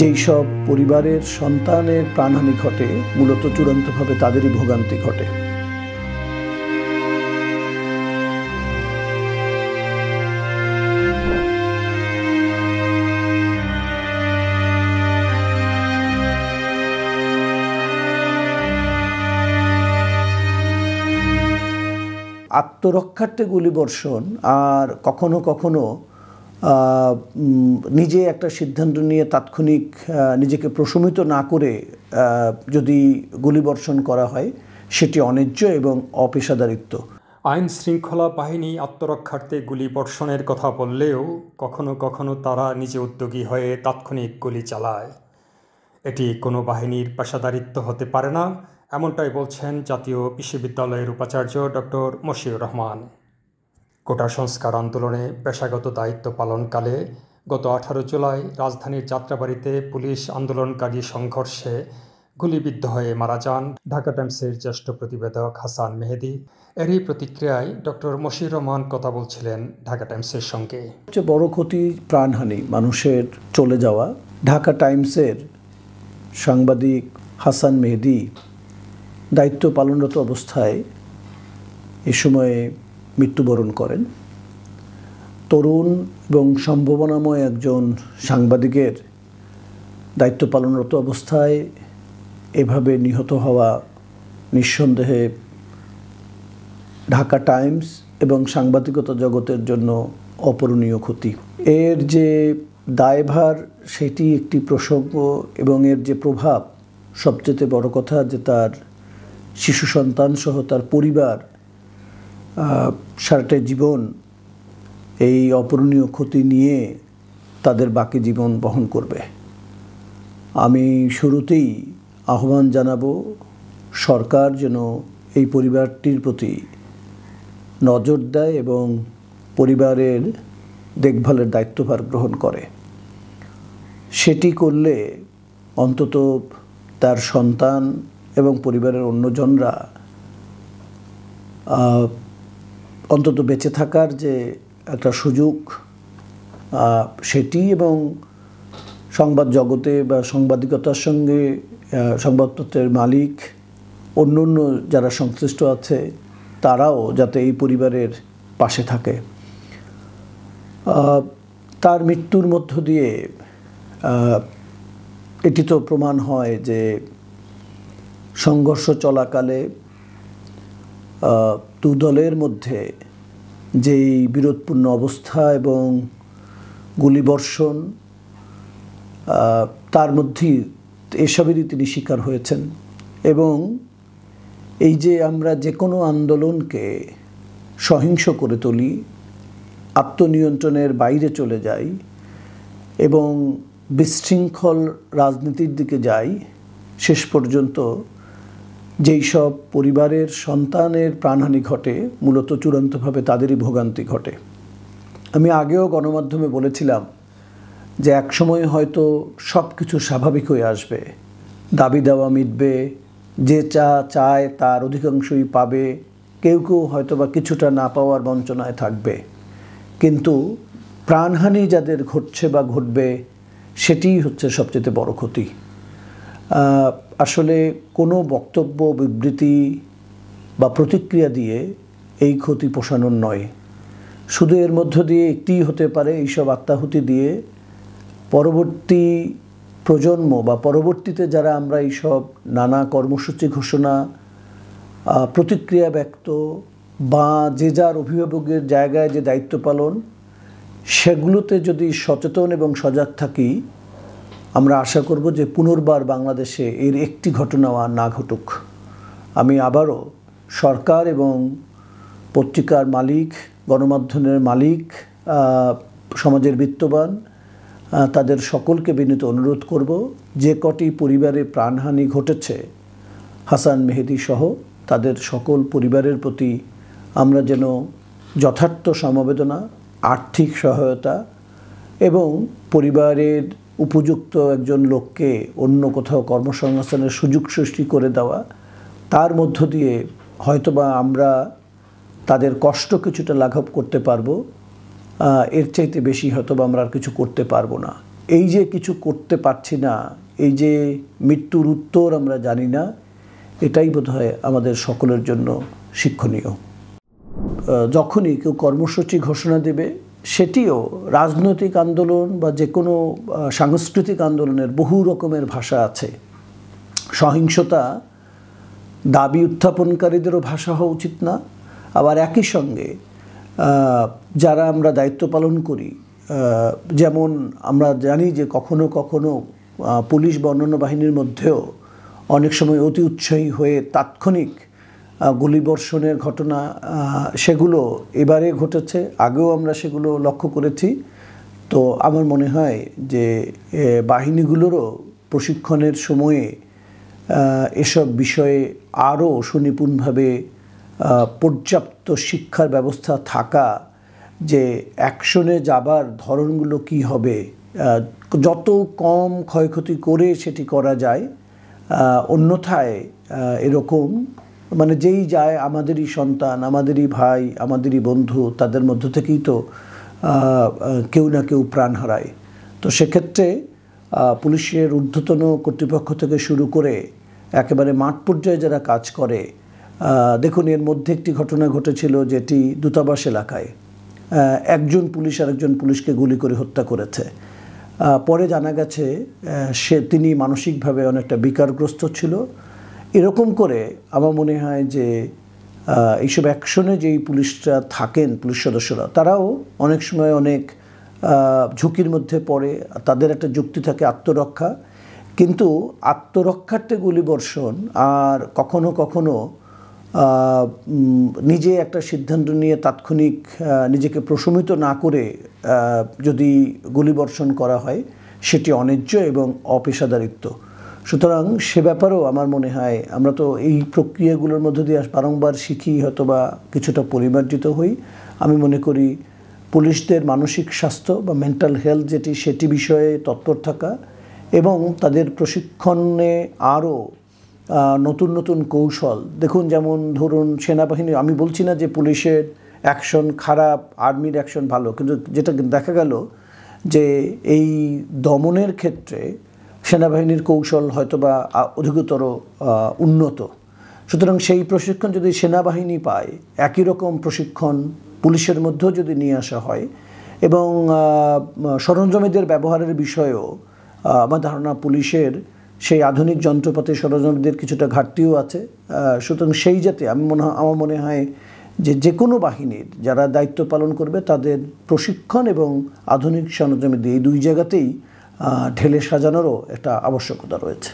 যেই সব পরিবারের সন্তানের প্রাণহানি ঘটে মূলত চূড়ান্তভাবে তাদেরই ভোগান্তি ঘটে আত্মরক্ষার্থে গুলিবর্ষণ আর কখনো কখনো নিজে একটা সিদ্ধান্ত নিয়ে তাৎক্ষণিক নিজেকে প্রশমিত না করে যদি গুলিবর্ষণ করা হয় সেটি অন্যায্য এবং অপেশাদারিত্ব আইন শৃঙ্খলা বাহিনী আত্মরক্ষার্থে গুলি বর্ষণের কথা বললেও কখনো কখনো তারা নিজে উদ্যোগী হয়ে তাৎক্ষণিক গুলি চালায় এটি কোনো বাহিনীর পেশাদারিত্ব হতে পারে না এমনটাই বলছেন জাতীয় বিশ্ববিদ্যালয়ের উপাচার্য ডক্টর মশিউর রহমান কোটা সংস্কার আন্দোলনে পেশাগত দায়িত্ব পালনকালে গত আঠারো জুলাই রাজধানীর যাত্রাবাড়িতে পুলিশ আন্দোলনকারী সংঘর্ষে গুলিবিদ্ধ হয়ে মারা যান ঢাকা টাইমসের জ্যেষ্ঠ প্রতিবেদক হাসান মেহেদি এরই প্রতিক্রিয়ায় ডক্টর মশির রহমান কথা বলছিলেন ঢাকা টাইমসের সঙ্গে সবচেয়ে বড় ক্ষতি প্রাণহানি মানুষের চলে যাওয়া ঢাকা টাইমসের সাংবাদিক হাসান মেহেদি দায়িত্ব পালনরত অবস্থায় এ সময়ে মৃত্যুবরণ করেন তরুণ এবং সম্ভাবনাময় একজন সাংবাদিকের দায়িত্ব পালনরত অবস্থায় এভাবে নিহত হওয়া নিঃসন্দেহে ঢাকা টাইমস এবং সাংবাদিকতা জগতের জন্য অপরণীয় ক্ষতি এর যে দায়ভার সেটি একটি প্রসঙ্গ এবং এর যে প্রভাব সবচেয়ে বড় কথা যে তার শিশু সন্তান সহ তার পরিবার সারাটা জীবন এই অপূরণীয় ক্ষতি নিয়ে তাদের বাকি জীবন বহন করবে আমি শুরুতেই আহ্বান জানাব সরকার যেন এই পরিবারটির প্রতি নজর দেয় এবং পরিবারের দেখভালের দায়িত্বভার গ্রহণ করে সেটি করলে অন্তত তার সন্তান এবং পরিবারের অন্যজনরা অন্তত বেঁচে থাকার যে একটা সুযোগ সেটি এবং সংবাদ জগতে বা সাংবাদিকতার সঙ্গে সংবাদপত্রের মালিক অন্য অন্য যারা সংশ্লিষ্ট আছে তারাও যাতে এই পরিবারের পাশে থাকে তার মৃত্যুর মধ্য দিয়ে এটি তো প্রমাণ হয় যে সংঘর্ষ চলাকালে দু দলের মধ্যে যেই বিরোধপূর্ণ অবস্থা এবং গুলিবর্ষণ তার মধ্যে এসবেরই তিনি শিকার হয়েছেন এবং এই যে আমরা যে কোনো আন্দোলনকে সহিংস করে তুলি আত্মনিয়ন্ত্রণের বাইরে চলে যাই এবং বিশৃঙ্খল রাজনীতির দিকে যাই শেষ পর্যন্ত যেই সব পরিবারের সন্তানের প্রাণহানি ঘটে মূলত চূড়ান্তভাবে তাদেরই ভোগান্তি ঘটে আমি আগেও গণমাধ্যমে বলেছিলাম যে একসময় হয়তো সব কিছু স্বাভাবিক হয়ে আসবে দাবি দেওয়া মিটবে যে চা চায় তার অধিকাংশই পাবে কেউ কেউ হয়তো বা কিছুটা না পাওয়ার বঞ্চনায় থাকবে কিন্তু প্রাণহানি যাদের ঘটছে বা ঘটবে সেটিই হচ্ছে সবচেয়ে বড় ক্ষতি আসলে কোনো বক্তব্য বিবৃতি বা প্রতিক্রিয়া দিয়ে এই ক্ষতি পোষানোর নয় শুধু এর মধ্য দিয়ে একটি হতে পারে এইসব আত্মাহুতি দিয়ে পরবর্তী প্রজন্ম বা পরবর্তীতে যারা আমরা এইসব নানা কর্মসূচি ঘোষণা প্রতিক্রিয়া ব্যক্ত বা যে যার অভিভাবকের জায়গায় যে দায়িত্ব পালন সেগুলোতে যদি সচেতন এবং সজাগ থাকি আমরা আশা করব যে পুনর্বার বাংলাদেশে এর একটি ঘটনা আর না ঘটুক আমি আবারও সরকার এবং পত্রিকার মালিক গণমাধ্যমের মালিক সমাজের বিত্তবান তাদের সকলকে বিনীত অনুরোধ করব যে কটি পরিবারে প্রাণহানি ঘটেছে হাসান মেহেদি সহ তাদের সকল পরিবারের প্রতি আমরা যেন যথার্থ সমবেদনা আর্থিক সহায়তা এবং পরিবারের উপযুক্ত একজন লোককে অন্য কোথাও কর্মসংস্থানের সুযোগ সৃষ্টি করে দেওয়া তার মধ্য দিয়ে হয়তোবা আমরা তাদের কষ্ট কিছুটা লাঘব করতে পারবো এর চাইতে বেশি হয়তোবা আমরা আর কিছু করতে পারবো না এই যে কিছু করতে পারছি না এই যে মৃত্যুর উত্তর আমরা জানি না এটাই বোধ আমাদের সকলের জন্য শিক্ষণীয় যখনই কেউ কর্মসূচি ঘোষণা দেবে সেটিও রাজনৈতিক আন্দোলন বা যে কোনো সাংস্কৃতিক আন্দোলনের বহু রকমের ভাষা আছে সহিংসতা দাবি উত্থাপনকারীদেরও ভাষা হওয়া উচিত না আবার একই সঙ্গে যারা আমরা দায়িত্ব পালন করি যেমন আমরা জানি যে কখনো কখনো পুলিশ বা অন্যান্য বাহিনীর মধ্যেও অনেক সময় অতি উৎসাহী হয়ে তাৎক্ষণিক গুলিবর্ষণের ঘটনা সেগুলো এবারে ঘটেছে আগেও আমরা সেগুলো লক্ষ্য করেছি তো আমার মনে হয় যে বাহিনীগুলোরও প্রশিক্ষণের সময়ে এসব বিষয়ে আরও সুনিপুণভাবে পর্যাপ্ত শিক্ষার ব্যবস্থা থাকা যে অ্যাকশনে যাবার ধরনগুলো কি হবে যত কম ক্ষয়ক্ষতি করে সেটি করা যায় অন্যথায় এরকম মানে যেই যায় আমাদেরই সন্তান আমাদেরই ভাই আমাদেরই বন্ধু তাদের মধ্য থেকেই তো কেউ না কেউ প্রাণ হারায় তো সেক্ষেত্রে পুলিশের ঊর্ধ্বতন কর্তৃপক্ষ থেকে শুরু করে একেবারে মাঠ পর্যায়ে যারা কাজ করে দেখুন এর মধ্যে একটি ঘটনা ঘটেছিল যেটি দূতাবাস এলাকায় একজন পুলিশ আরেকজন পুলিশকে গুলি করে হত্যা করেছে পরে জানা গেছে সে তিনি মানসিকভাবে অনেকটা বিকারগ্রস্ত ছিল এরকম করে আমার মনে হয় যে এইসব অ্যাকশনে যেই পুলিশরা থাকেন পুলিশ সদস্যরা তারাও অনেক সময় অনেক ঝুঁকির মধ্যে পড়ে তাদের একটা যুক্তি থাকে আত্মরক্ষা কিন্তু আত্মরক্ষার্থে গুলিবর্ষণ আর কখনো কখনো নিজে একটা সিদ্ধান্ত নিয়ে তাৎক্ষণিক নিজেকে প্রশমিত না করে যদি গুলিবর্ষণ করা হয় সেটি অন্যায্য এবং অপেশাদারিত্ব সুতরাং সে ব্যাপারেও আমার মনে হয় আমরা তো এই প্রক্রিয়াগুলোর মধ্য দিয়ে বারংবার শিখি হয়তো বা কিছুটা পরিমার্জিত হই আমি মনে করি পুলিশদের মানসিক স্বাস্থ্য বা মেন্টাল হেলথ যেটি সেটি বিষয়ে তৎপর থাকা এবং তাদের প্রশিক্ষণে আরও নতুন নতুন কৌশল দেখুন যেমন ধরুন সেনাবাহিনী আমি বলছি না যে পুলিশের অ্যাকশন খারাপ আর্মির অ্যাকশন ভালো কিন্তু যেটা দেখা গেল যে এই দমনের ক্ষেত্রে সেনাবাহিনীর কৌশল হয়তো বা অধিকতর উন্নত সুতরাং সেই প্রশিক্ষণ যদি সেনাবাহিনী পায় একই রকম প্রশিক্ষণ পুলিশের মধ্যেও যদি নিয়ে আসা হয় এবং সরঞ্জামীদের ব্যবহারের বিষয়েও আমার ধারণা পুলিশের সেই আধুনিক যন্ত্রপাতি সরঞ্জামীদের কিছুটা ঘাটতিও আছে সুতরাং সেই যাতে আমি মনে আমার মনে হয় যে যে কোনো বাহিনীর যারা দায়িত্ব পালন করবে তাদের প্রশিক্ষণ এবং আধুনিক সরঞ্জামী এই দুই জায়গাতেই ঢেলে সাজানোরও একটা আবশ্যকতা রয়েছে